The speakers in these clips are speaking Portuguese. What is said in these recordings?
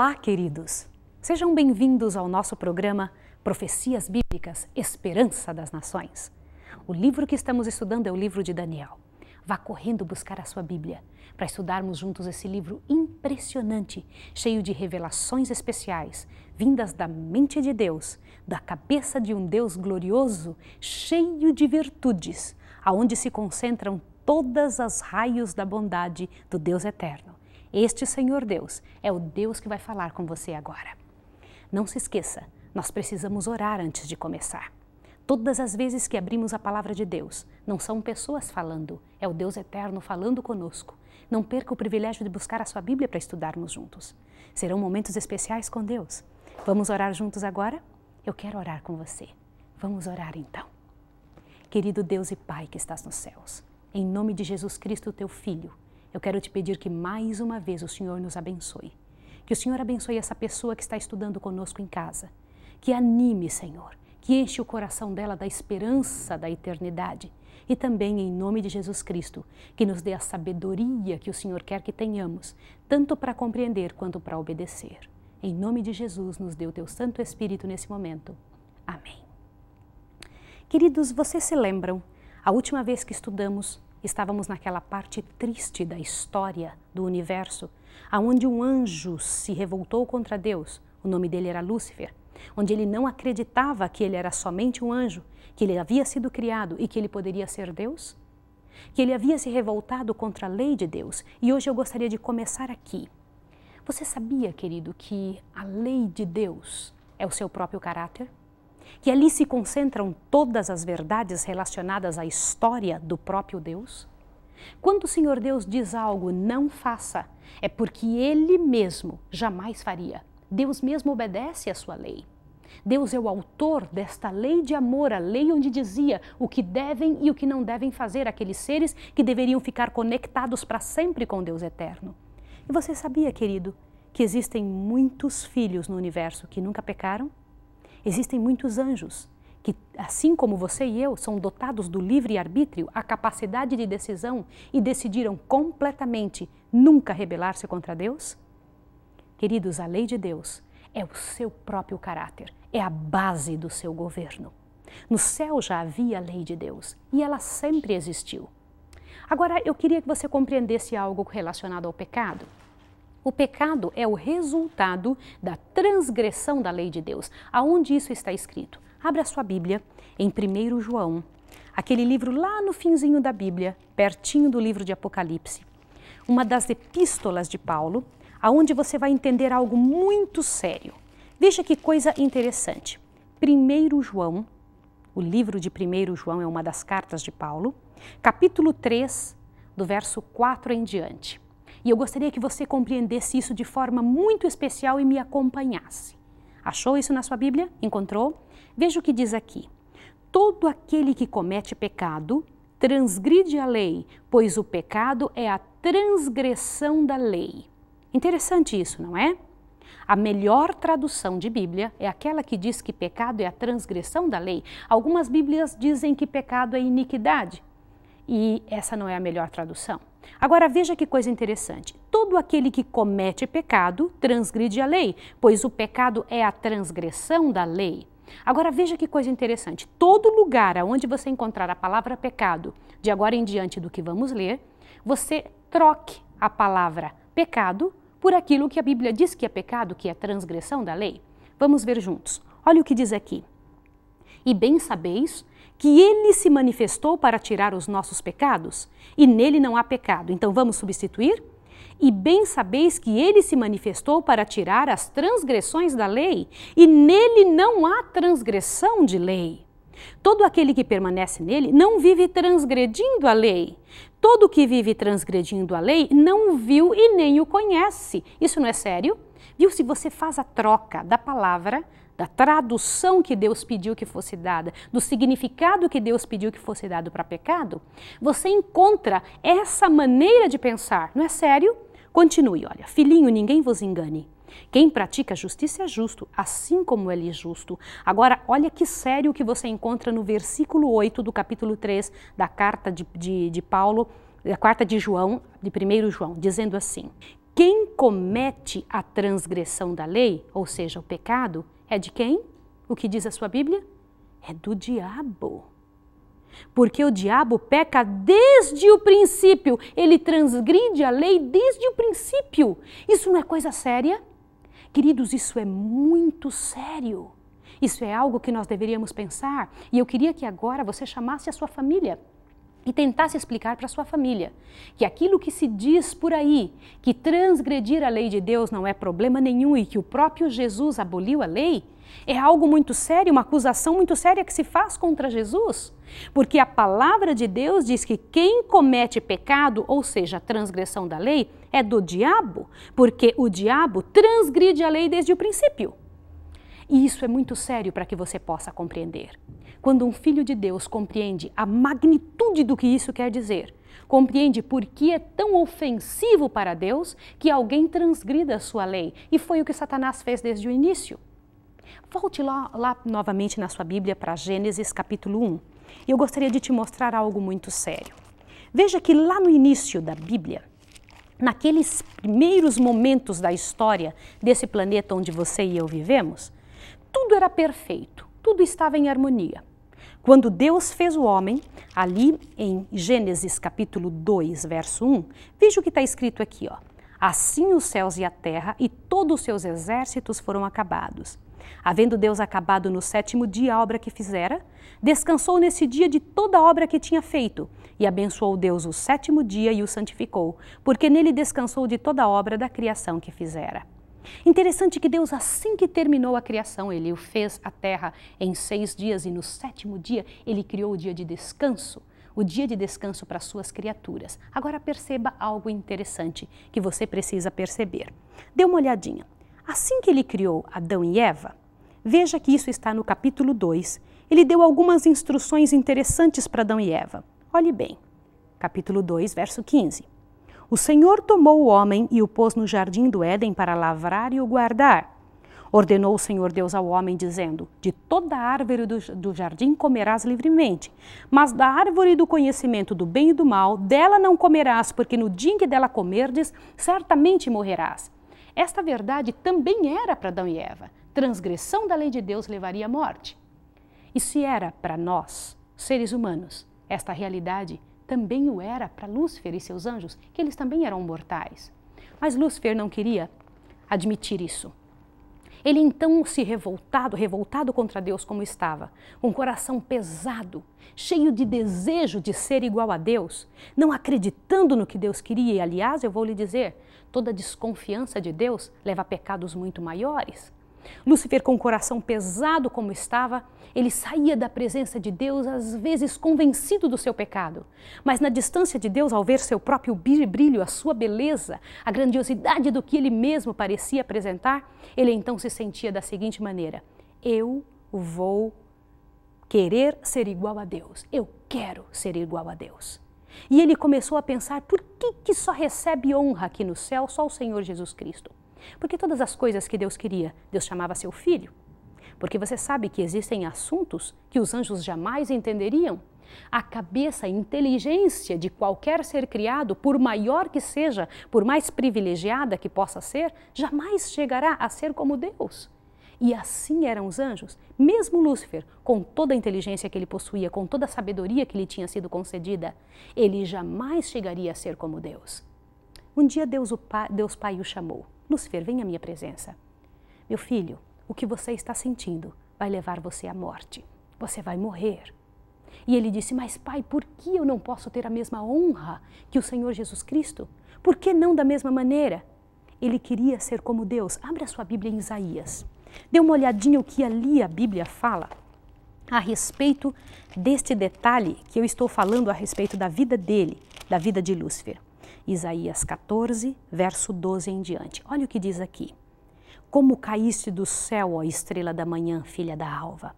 Olá, queridos! Sejam bem-vindos ao nosso programa Profecias Bíblicas Esperança das Nações. O livro que estamos estudando é o livro de Daniel. Vá correndo buscar a sua Bíblia para estudarmos juntos esse livro impressionante, cheio de revelações especiais, vindas da mente de Deus, da cabeça de um Deus glorioso, cheio de virtudes, aonde se concentram todas as raios da bondade do Deus eterno. Este Senhor Deus é o Deus que vai falar com você agora. Não se esqueça, nós precisamos orar antes de começar. Todas as vezes que abrimos a palavra de Deus, não são pessoas falando, é o Deus eterno falando conosco. Não perca o privilégio de buscar a sua Bíblia para estudarmos juntos. Serão momentos especiais com Deus. Vamos orar juntos agora? Eu quero orar com você. Vamos orar então. Querido Deus e Pai que estás nos céus, em nome de Jesus Cristo, teu Filho, eu quero te pedir que mais uma vez o Senhor nos abençoe. Que o Senhor abençoe essa pessoa que está estudando conosco em casa. Que anime, Senhor, que enche o coração dela da esperança da eternidade. E também, em nome de Jesus Cristo, que nos dê a sabedoria que o Senhor quer que tenhamos, tanto para compreender quanto para obedecer. Em nome de Jesus, nos dê o teu Santo Espírito nesse momento. Amém. Queridos, vocês se lembram, a última vez que estudamos Estávamos naquela parte triste da história do universo, aonde um anjo se revoltou contra Deus. O nome dele era Lúcifer, onde ele não acreditava que ele era somente um anjo, que ele havia sido criado e que ele poderia ser Deus, que ele havia se revoltado contra a lei de Deus. E hoje eu gostaria de começar aqui. Você sabia, querido, que a lei de Deus é o seu próprio caráter? que ali se concentram todas as verdades relacionadas à história do próprio Deus? Quando o Senhor Deus diz algo não faça, é porque ele mesmo jamais faria. Deus mesmo obedece à sua lei. Deus é o autor desta lei de amor, a lei onde dizia o que devem e o que não devem fazer aqueles seres que deveriam ficar conectados para sempre com Deus eterno. E você sabia, querido, que existem muitos filhos no universo que nunca pecaram? Existem muitos anjos que, assim como você e eu, são dotados do livre-arbítrio, a capacidade de decisão e decidiram completamente nunca rebelar-se contra Deus? Queridos, a lei de Deus é o seu próprio caráter, é a base do seu governo. No céu já havia a lei de Deus e ela sempre existiu. Agora, eu queria que você compreendesse algo relacionado ao pecado. O pecado é o resultado da transgressão da lei de Deus. Aonde isso está escrito? Abra sua Bíblia em 1 João, aquele livro lá no finzinho da Bíblia, pertinho do livro de Apocalipse. Uma das epístolas de Paulo, aonde você vai entender algo muito sério. Veja que coisa interessante. 1 João, o livro de 1 João é uma das cartas de Paulo, capítulo 3, do verso 4 em diante. E eu gostaria que você compreendesse isso de forma muito especial e me acompanhasse. Achou isso na sua Bíblia? Encontrou? Veja o que diz aqui. Todo aquele que comete pecado transgride a lei, pois o pecado é a transgressão da lei. Interessante isso, não é? A melhor tradução de Bíblia é aquela que diz que pecado é a transgressão da lei. Algumas Bíblias dizem que pecado é iniquidade, e essa não é a melhor tradução. Agora veja que coisa interessante. Todo aquele que comete pecado transgride a lei, pois o pecado é a transgressão da lei. Agora veja que coisa interessante. Todo lugar aonde você encontrar a palavra pecado, de agora em diante do que vamos ler, você troque a palavra pecado por aquilo que a Bíblia diz que é pecado, que é transgressão da lei. Vamos ver juntos. Olha o que diz aqui. E bem sabeis que ele se manifestou para tirar os nossos pecados e nele não há pecado. Então vamos substituir? E bem sabeis que ele se manifestou para tirar as transgressões da lei e nele não há transgressão de lei. Todo aquele que permanece nele não vive transgredindo a lei. Todo que vive transgredindo a lei não o viu e nem o conhece. Isso não é sério? Viu? Se você faz a troca da palavra da tradução que Deus pediu que fosse dada, do significado que Deus pediu que fosse dado para pecado, você encontra essa maneira de pensar. Não é sério? Continue, olha. Filhinho, ninguém vos engane. Quem pratica justiça é justo, assim como ele é justo. Agora, olha que sério que você encontra no versículo 8 do capítulo 3 da carta de, de, de Paulo, da carta de João, de 1 João, dizendo assim: Quem comete a transgressão da lei, ou seja, o pecado, é de quem? O que diz a sua Bíblia? É do diabo. Porque o diabo peca desde o princípio, ele transgride a lei desde o princípio. Isso não é coisa séria? Queridos, isso é muito sério. Isso é algo que nós deveríamos pensar e eu queria que agora você chamasse a sua família e tentasse explicar para sua família que aquilo que se diz por aí, que transgredir a lei de Deus não é problema nenhum e que o próprio Jesus aboliu a lei, é algo muito sério, uma acusação muito séria que se faz contra Jesus. Porque a palavra de Deus diz que quem comete pecado, ou seja, transgressão da lei, é do diabo, porque o diabo transgride a lei desde o princípio. E isso é muito sério para que você possa compreender. Quando um filho de Deus compreende a magnitude do que isso quer dizer, compreende por que é tão ofensivo para Deus que alguém transgrida a sua lei. E foi o que Satanás fez desde o início. Volte lá, lá novamente na sua Bíblia para Gênesis capítulo 1. Eu gostaria de te mostrar algo muito sério. Veja que lá no início da Bíblia, naqueles primeiros momentos da história desse planeta onde você e eu vivemos, tudo era perfeito, tudo estava em harmonia. Quando Deus fez o homem, ali em Gênesis capítulo 2, verso 1, veja o que está escrito aqui, ó. Assim os céus e a terra e todos os seus exércitos foram acabados. Havendo Deus acabado no sétimo dia a obra que fizera, descansou nesse dia de toda a obra que tinha feito, e abençoou Deus o sétimo dia e o santificou, porque nele descansou de toda a obra da criação que fizera. Interessante que Deus, assim que terminou a criação, ele o fez a terra em seis dias e no sétimo dia ele criou o dia de descanso, o dia de descanso para suas criaturas. Agora perceba algo interessante que você precisa perceber. Dê uma olhadinha. Assim que ele criou Adão e Eva, veja que isso está no capítulo 2, ele deu algumas instruções interessantes para Adão e Eva. Olhe bem, capítulo 2, verso 15. O Senhor tomou o homem e o pôs no jardim do Éden para lavrar e o guardar. Ordenou o Senhor Deus ao homem, dizendo: De toda árvore do, do, jardim comerás livremente, mas da árvore do conhecimento do bem e do mal, dela não comerás, porque no dia em que dela comerdes, certamente morrerás. Esta verdade também era para Adão e Eva. Transgressão da lei de Deus levaria à morte. E se era para nós, seres humanos, esta realidade, também o era para Lúcifer e seus anjos, que eles também eram mortais. Mas Lúcifer não queria admitir isso. Ele então se revoltado, revoltado contra Deus como estava, com um coração pesado, cheio de desejo de ser igual a Deus, não acreditando no que Deus queria, e aliás, eu vou lhe dizer, toda desconfiança de Deus leva a pecados muito maiores. Lúcifer, com o coração pesado como estava, ele saía da presença de Deus, às vezes convencido do seu pecado. Mas na distância de Deus, ao ver seu próprio brilho, a sua beleza, a grandiosidade do que ele mesmo parecia apresentar, ele então se sentia da seguinte maneira: Eu vou querer ser igual a Deus. Eu quero ser igual a Deus. E ele começou a pensar: por que, que só recebe honra aqui no céu só o Senhor Jesus Cristo? Porque todas as coisas que Deus queria, Deus chamava seu filho. Porque você sabe que existem assuntos que os anjos jamais entenderiam. A cabeça, a inteligência de qualquer ser criado, por maior que seja, por mais privilegiada que possa ser, jamais chegará a ser como Deus. E assim eram os anjos. Mesmo Lúcifer, com toda a inteligência que ele possuía, com toda a sabedoria que lhe tinha sido concedida, ele jamais chegaria a ser como Deus. Um dia Deus, Pai, Deus Pai o chamou Lúcifer, vem à minha presença. Meu filho, o que você está sentindo vai levar você à morte. Você vai morrer. E ele disse: Mas, pai, por que eu não posso ter a mesma honra que o Senhor Jesus Cristo? Por que não da mesma maneira? Ele queria ser como Deus. Abra sua Bíblia em Isaías. Dê uma olhadinha o que ali a Bíblia fala a respeito deste detalhe que eu estou falando a respeito da vida dele, da vida de Lúcifer. Isaías 14, verso 12 em diante. Olha o que diz aqui. Como caíste do céu, ó estrela da manhã, filha da alva.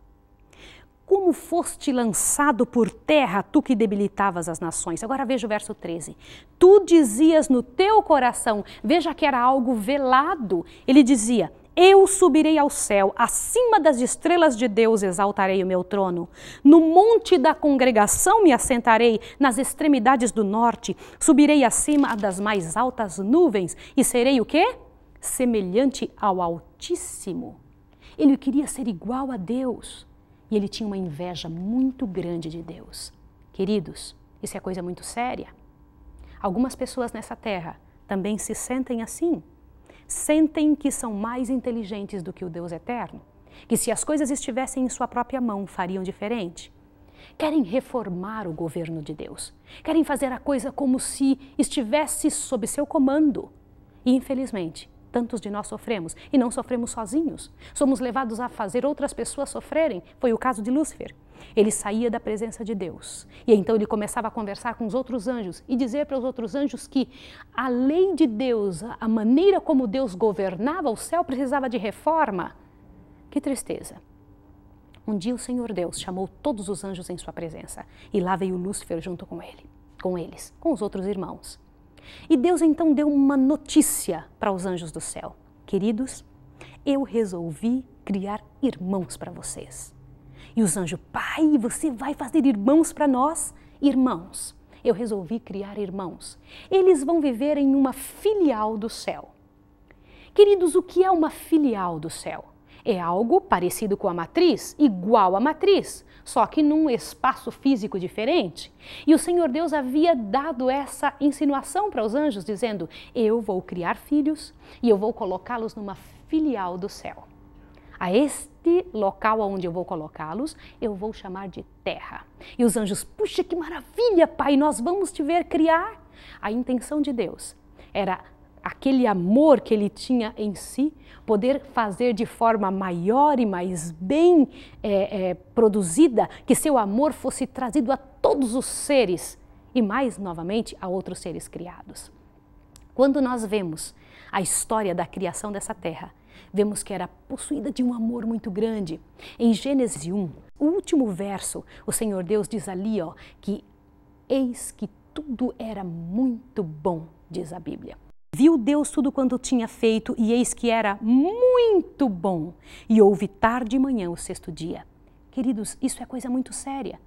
Como foste lançado por terra, tu que debilitavas as nações. Agora veja o verso 13. Tu dizias no teu coração, veja que era algo velado. Ele dizia: eu subirei ao céu, acima das estrelas de Deus exaltarei o meu trono. No monte da congregação me assentarei, nas extremidades do norte, subirei acima das mais altas nuvens e serei o quê? Semelhante ao Altíssimo. Ele queria ser igual a Deus e ele tinha uma inveja muito grande de Deus. Queridos, isso é coisa muito séria. Algumas pessoas nessa terra também se sentem assim sentem que são mais inteligentes do que o Deus eterno? Que se as coisas estivessem em sua própria mão, fariam diferente? Querem reformar o governo de Deus. Querem fazer a coisa como se estivesse sob seu comando. E, infelizmente, tantos de nós sofremos e não sofremos sozinhos. Somos levados a fazer outras pessoas sofrerem. Foi o caso de Lúcifer. Ele saía da presença de Deus. E então ele começava a conversar com os outros anjos e dizer para os outros anjos que a lei de Deus, a maneira como Deus governava o céu, precisava de reforma. Que tristeza. Um dia o Senhor Deus chamou todos os anjos em sua presença e lá veio Lúcifer junto com ele, com eles, com os outros irmãos. E Deus então deu uma notícia para os anjos do céu. Queridos, eu resolvi criar irmãos para vocês. E os anjos, Pai, você vai fazer irmãos para nós? Irmãos. Eu resolvi criar irmãos. Eles vão viver em uma filial do céu. Queridos, o que é uma filial do céu? É algo parecido com a matriz, igual à matriz, só que num espaço físico diferente. E o Senhor Deus havia dado essa insinuação para os anjos, dizendo: Eu vou criar filhos e eu vou colocá-los numa filial do céu. A este local onde eu vou colocá-los, eu vou chamar de terra. E os anjos, puxa que maravilha, Pai, nós vamos te ver criar. A intenção de Deus era aquele amor que ele tinha em si, poder fazer de forma maior e mais bem é, é, produzida, que seu amor fosse trazido a todos os seres e mais novamente a outros seres criados. Quando nós vemos a história da criação dessa terra, vemos que era possuída de um amor muito grande. Em Gênesis 1, o último verso, o Senhor Deus diz ali ó, que eis que tudo era muito bom, diz a Bíblia. Viu Deus tudo quanto tinha feito, e eis que era muito bom. E houve tarde e manhã o sexto dia. Queridos, isso é coisa muito séria.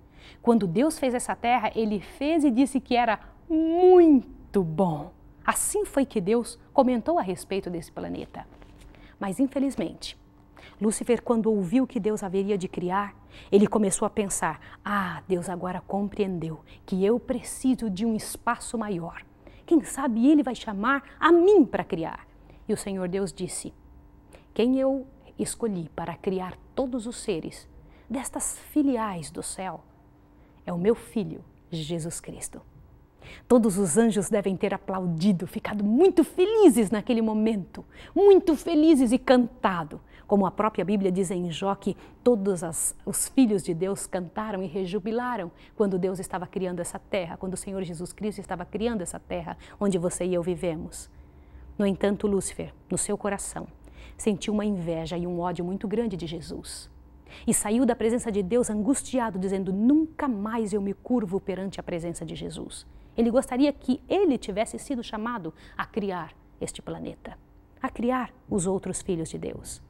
Quando Deus fez essa terra, ele fez e disse que era muito bom. Assim foi que Deus comentou a respeito desse planeta. Mas infelizmente, Lúcifer, quando ouviu que Deus haveria de criar, ele começou a pensar: ah, Deus agora compreendeu que eu preciso de um espaço maior. Quem sabe ele vai chamar a mim para criar. E o Senhor Deus disse: Quem eu escolhi para criar todos os seres destas filiais do céu é o meu filho, Jesus Cristo. Todos os anjos devem ter aplaudido, ficado muito felizes naquele momento, muito felizes e cantado. Como a própria Bíblia diz em Jó que todos as, os filhos de Deus cantaram e rejubilaram quando Deus estava criando essa terra, quando o Senhor Jesus Cristo estava criando essa terra onde você e eu vivemos. No entanto, Lúcifer, no seu coração, sentiu uma inveja e um ódio muito grande de Jesus. E saiu da presença de Deus angustiado, dizendo: Nunca mais eu me curvo perante a presença de Jesus. Ele gostaria que ele tivesse sido chamado a criar este planeta, a criar os outros filhos de Deus.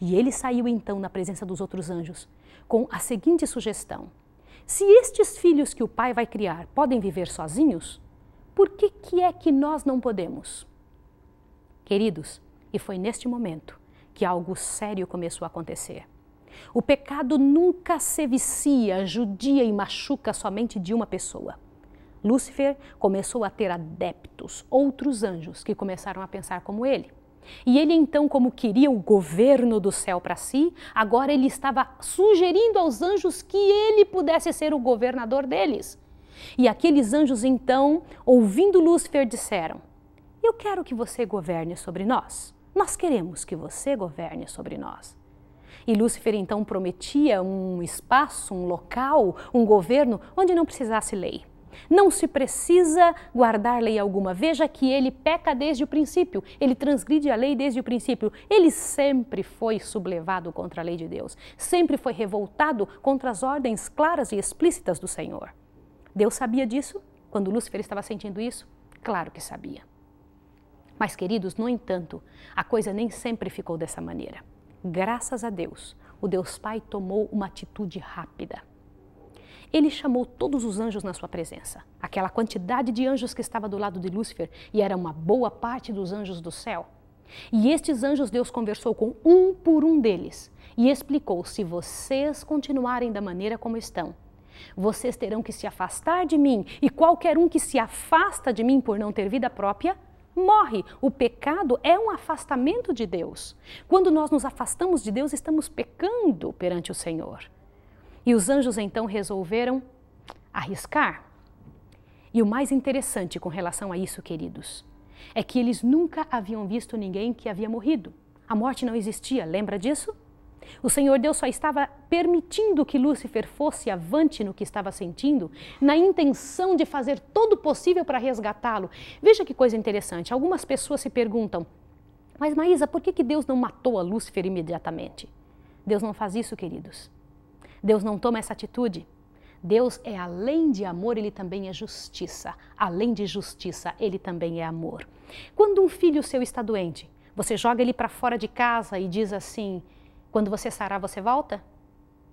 E ele saiu então na presença dos outros anjos com a seguinte sugestão: Se estes filhos que o Pai vai criar podem viver sozinhos, por que, que é que nós não podemos? Queridos, e foi neste momento que algo sério começou a acontecer. O pecado nunca se vicia, judia e machuca somente de uma pessoa. Lúcifer começou a ter adeptos, outros anjos, que começaram a pensar como ele. E ele então, como queria o governo do céu para si, agora ele estava sugerindo aos anjos que ele pudesse ser o governador deles. E aqueles anjos então, ouvindo Lúcifer, disseram: Eu quero que você governe sobre nós. Nós queremos que você governe sobre nós. E Lúcifer então prometia um espaço, um local, um governo onde não precisasse lei não se precisa guardar lei alguma. Veja que ele peca desde o princípio, ele transgride a lei desde o princípio. Ele sempre foi sublevado contra a lei de Deus, sempre foi revoltado contra as ordens claras e explícitas do Senhor. Deus sabia disso? Quando Lúcifer estava sentindo isso? Claro que sabia. Mas, queridos, no entanto, a coisa nem sempre ficou dessa maneira. Graças a Deus, o Deus Pai tomou uma atitude rápida ele chamou todos os anjos na sua presença. Aquela quantidade de anjos que estava do lado de Lúcifer, e era uma boa parte dos anjos do céu. E estes anjos Deus conversou com um por um deles e explicou: se vocês continuarem da maneira como estão, vocês terão que se afastar de mim, e qualquer um que se afasta de mim por não ter vida própria, morre. O pecado é um afastamento de Deus. Quando nós nos afastamos de Deus, estamos pecando perante o Senhor. E os anjos então resolveram arriscar. E o mais interessante com relação a isso, queridos, é que eles nunca haviam visto ninguém que havia morrido. A morte não existia, lembra disso? O Senhor Deus só estava permitindo que Lúcifer fosse avante no que estava sentindo, na intenção de fazer todo o possível para resgatá-lo. Veja que coisa interessante. Algumas pessoas se perguntam: Mas Maísa, por que, que Deus não matou a Lúcifer imediatamente? Deus não faz isso, queridos. Deus não toma essa atitude. Deus é além de amor, ele também é justiça. Além de justiça, ele também é amor. Quando um filho seu está doente, você joga ele para fora de casa e diz assim: quando você sarar, você volta?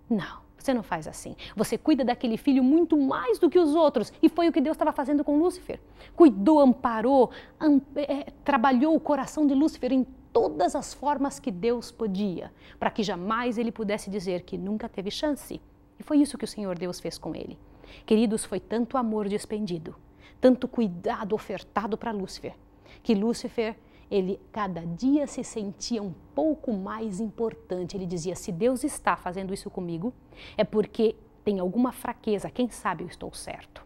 Não, você não faz assim. Você cuida daquele filho muito mais do que os outros. E foi o que Deus estava fazendo com Lúcifer. Cuidou, amparou, é, trabalhou o coração de Lúcifer em todas as formas que Deus podia, para que jamais ele pudesse dizer que nunca teve chance. E foi isso que o Senhor Deus fez com ele. Queridos, foi tanto amor despendido, tanto cuidado ofertado para Lúcifer, que Lúcifer, ele cada dia se sentia um pouco mais importante. Ele dizia: se Deus está fazendo isso comigo, é porque tem alguma fraqueza, quem sabe eu estou certo.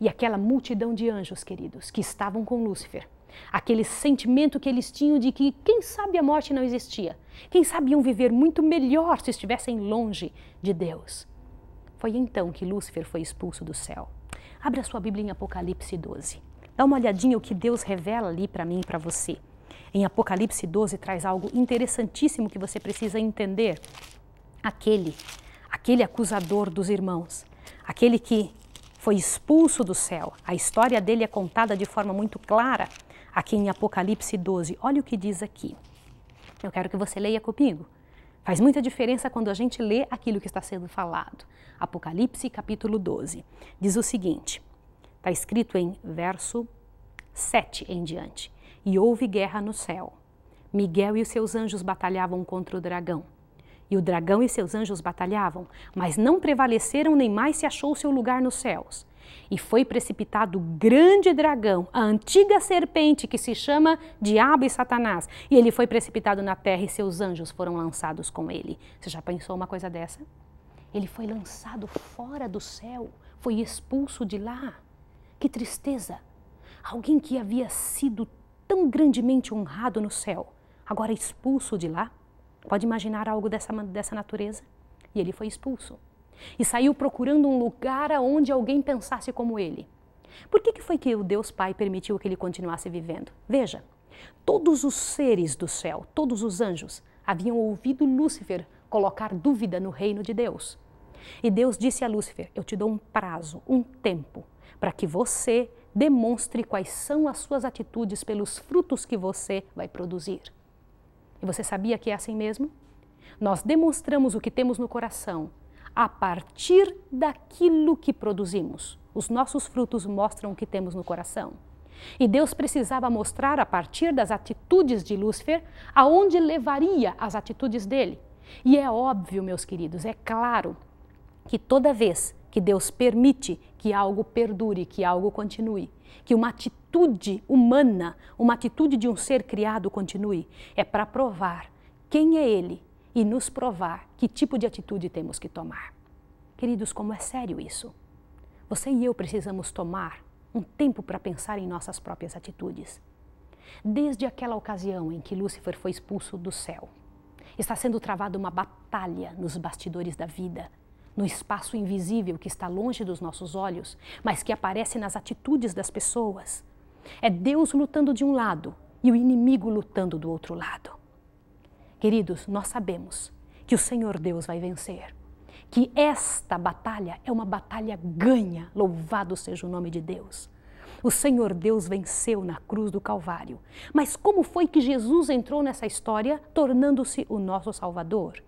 E aquela multidão de anjos, queridos, que estavam com Lúcifer, Aquele sentimento que eles tinham de que, quem sabe, a morte não existia. Quem sabe iam viver muito melhor se estivessem longe de Deus. Foi então que Lúcifer foi expulso do céu. Abra sua Bíblia em Apocalipse 12. Dá uma olhadinha o que Deus revela ali para mim e para você. Em Apocalipse 12 traz algo interessantíssimo que você precisa entender. Aquele, aquele acusador dos irmãos, aquele que foi expulso do céu. A história dele é contada de forma muito clara aqui em Apocalipse 12. Olha o que diz aqui. Eu quero que você leia comigo. Faz muita diferença quando a gente lê aquilo que está sendo falado. Apocalipse capítulo 12. Diz o seguinte: está escrito em verso 7 em diante. E houve guerra no céu. Miguel e os seus anjos batalhavam contra o dragão. E o dragão e seus anjos batalhavam, mas não prevaleceram nem mais se achou seu lugar nos céus. E foi precipitado o grande dragão, a antiga serpente que se chama Diabo e Satanás. E ele foi precipitado na terra e seus anjos foram lançados com ele. Você já pensou uma coisa dessa? Ele foi lançado fora do céu, foi expulso de lá. Que tristeza! Alguém que havia sido tão grandemente honrado no céu, agora expulso de lá. Pode imaginar algo dessa, dessa natureza? E ele foi expulso e saiu procurando um lugar aonde alguém pensasse como ele. Por que, que foi que o Deus Pai permitiu que ele continuasse vivendo? Veja, todos os seres do céu, todos os anjos, haviam ouvido Lúcifer colocar dúvida no reino de Deus. E Deus disse a Lúcifer: Eu te dou um prazo, um tempo, para que você demonstre quais são as suas atitudes pelos frutos que você vai produzir. E você sabia que é assim mesmo? Nós demonstramos o que temos no coração a partir daquilo que produzimos. Os nossos frutos mostram o que temos no coração. E Deus precisava mostrar a partir das atitudes de Lúcifer aonde levaria as atitudes dele. E é óbvio, meus queridos, é claro que toda vez que Deus permite que algo perdure, que algo continue, que uma atitude humana, uma atitude de um ser criado continue, é para provar quem é ele e nos provar que tipo de atitude temos que tomar. Queridos, como é sério isso? Você e eu precisamos tomar um tempo para pensar em nossas próprias atitudes. Desde aquela ocasião em que Lúcifer foi expulso do céu, está sendo travada uma batalha nos bastidores da vida, no espaço invisível que está longe dos nossos olhos, mas que aparece nas atitudes das pessoas. É Deus lutando de um lado e o inimigo lutando do outro lado. Queridos, nós sabemos que o Senhor Deus vai vencer, que esta batalha é uma batalha ganha, louvado seja o nome de Deus. O Senhor Deus venceu na cruz do Calvário. Mas como foi que Jesus entrou nessa história, tornando-se o nosso Salvador?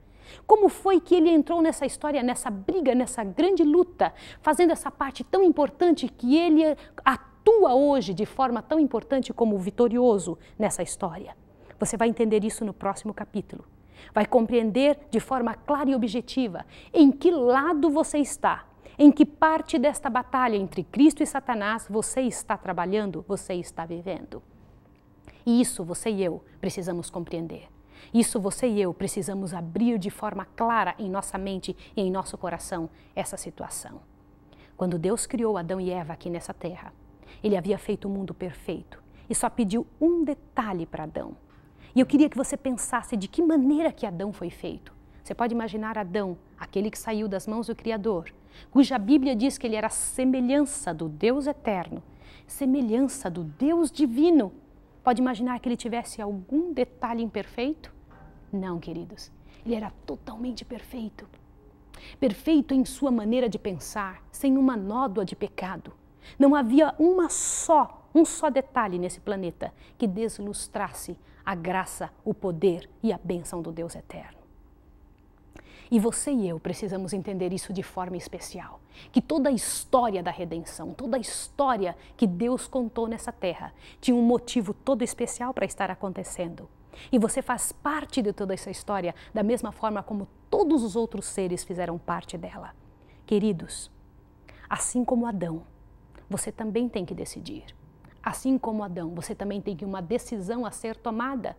Como foi que ele entrou nessa história, nessa briga, nessa grande luta, fazendo essa parte tão importante que ele atua hoje de forma tão importante como vitorioso nessa história? Você vai entender isso no próximo capítulo. Vai compreender de forma clara e objetiva em que lado você está, em que parte desta batalha entre Cristo e Satanás você está trabalhando, você está vivendo. E isso você e eu precisamos compreender. Isso você e eu precisamos abrir de forma clara em nossa mente e em nosso coração essa situação. Quando Deus criou Adão e Eva aqui nessa terra, ele havia feito o um mundo perfeito e só pediu um detalhe para Adão: e eu queria que você pensasse de que maneira que Adão foi feito. Você pode imaginar Adão, aquele que saiu das mãos do Criador, cuja Bíblia diz que ele era semelhança do Deus eterno, semelhança do Deus divino. Pode imaginar que ele tivesse algum detalhe imperfeito? Não, queridos. Ele era totalmente perfeito. Perfeito em sua maneira de pensar, sem uma nódoa de pecado. Não havia uma só, um só detalhe nesse planeta que deslustrasse a graça, o poder e a bênção do Deus eterno. E você e eu precisamos entender isso de forma especial. Que toda a história da redenção, toda a história que Deus contou nessa terra, tinha um motivo todo especial para estar acontecendo. E você faz parte de toda essa história da mesma forma como todos os outros seres fizeram parte dela. Queridos, assim como Adão, você também tem que decidir. Assim como Adão, você também tem uma decisão a ser tomada,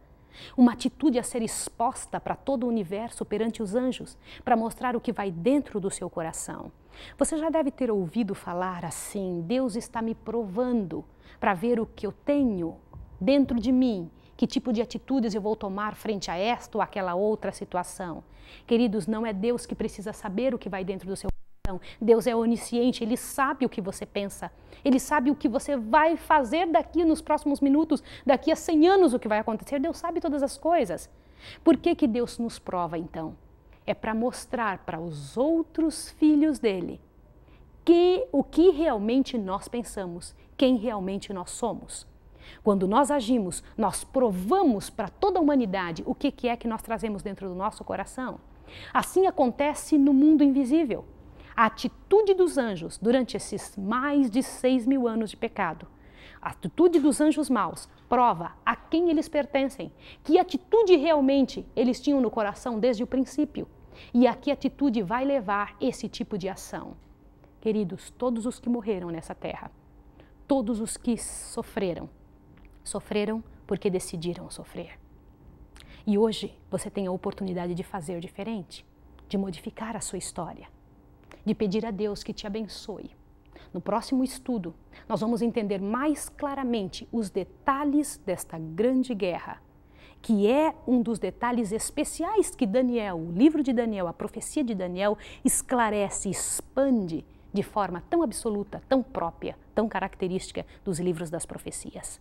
uma atitude a ser exposta para todo o universo perante os anjos, para mostrar o que vai dentro do seu coração. Você já deve ter ouvido falar assim: Deus está me provando para ver o que eu tenho dentro de mim que tipo de atitudes eu vou tomar frente a esta ou aquela outra situação. Queridos, não é Deus que precisa saber o que vai dentro do seu coração. Então, Deus é onisciente, Ele sabe o que você pensa. Ele sabe o que você vai fazer daqui nos próximos minutos, daqui a 100 anos o que vai acontecer. Deus sabe todas as coisas. Por que, que Deus nos prova então? É para mostrar para os outros filhos dele que o que realmente nós pensamos, quem realmente nós somos. Quando nós agimos, nós provamos para toda a humanidade o que, que é que nós trazemos dentro do nosso coração. Assim acontece no mundo invisível a atitude dos anjos durante esses mais de seis mil anos de pecado. A atitude dos anjos maus prova a quem eles pertencem, que atitude realmente eles tinham no coração desde o princípio e a que atitude vai levar esse tipo de ação. Queridos, todos os que morreram nessa terra, todos os que sofreram, sofreram porque decidiram sofrer. E hoje você tem a oportunidade de fazer diferente, de modificar a sua história de pedir a Deus que te abençoe. No próximo estudo, nós vamos entender mais claramente os detalhes desta grande guerra, que é um dos detalhes especiais que Daniel, o livro de Daniel, a profecia de Daniel, esclarece, expande de forma tão absoluta, tão própria, tão característica dos livros das profecias.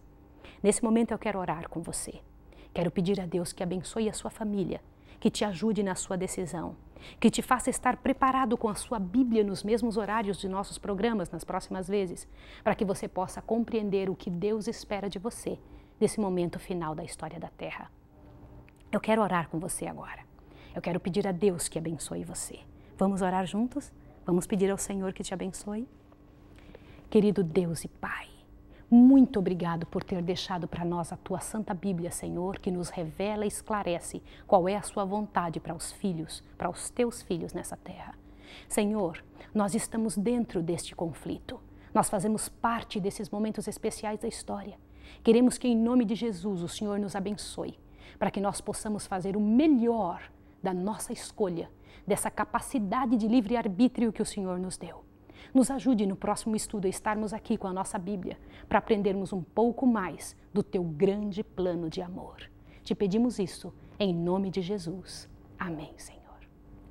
Nesse momento eu quero orar com você. Quero pedir a Deus que abençoe a sua família, que te ajude na sua decisão, que te faça estar preparado com a sua Bíblia nos mesmos horários de nossos programas nas próximas vezes, para que você possa compreender o que Deus espera de você nesse momento final da história da Terra. Eu quero orar com você agora. Eu quero pedir a Deus que abençoe você. Vamos orar juntos? Vamos pedir ao Senhor que te abençoe? Querido Deus e Pai, muito obrigado por ter deixado para nós a tua Santa Bíblia, Senhor, que nos revela e esclarece qual é a sua vontade para os filhos, para os teus filhos nessa terra. Senhor, nós estamos dentro deste conflito. Nós fazemos parte desses momentos especiais da história. Queremos que, em nome de Jesus, o Senhor nos abençoe, para que nós possamos fazer o melhor da nossa escolha, dessa capacidade de livre-arbítrio que o Senhor nos deu. Nos ajude no próximo estudo a estarmos aqui com a nossa Bíblia para aprendermos um pouco mais do teu grande plano de amor. Te pedimos isso em nome de Jesus. Amém, Senhor.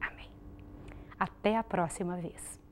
Amém. Até a próxima vez.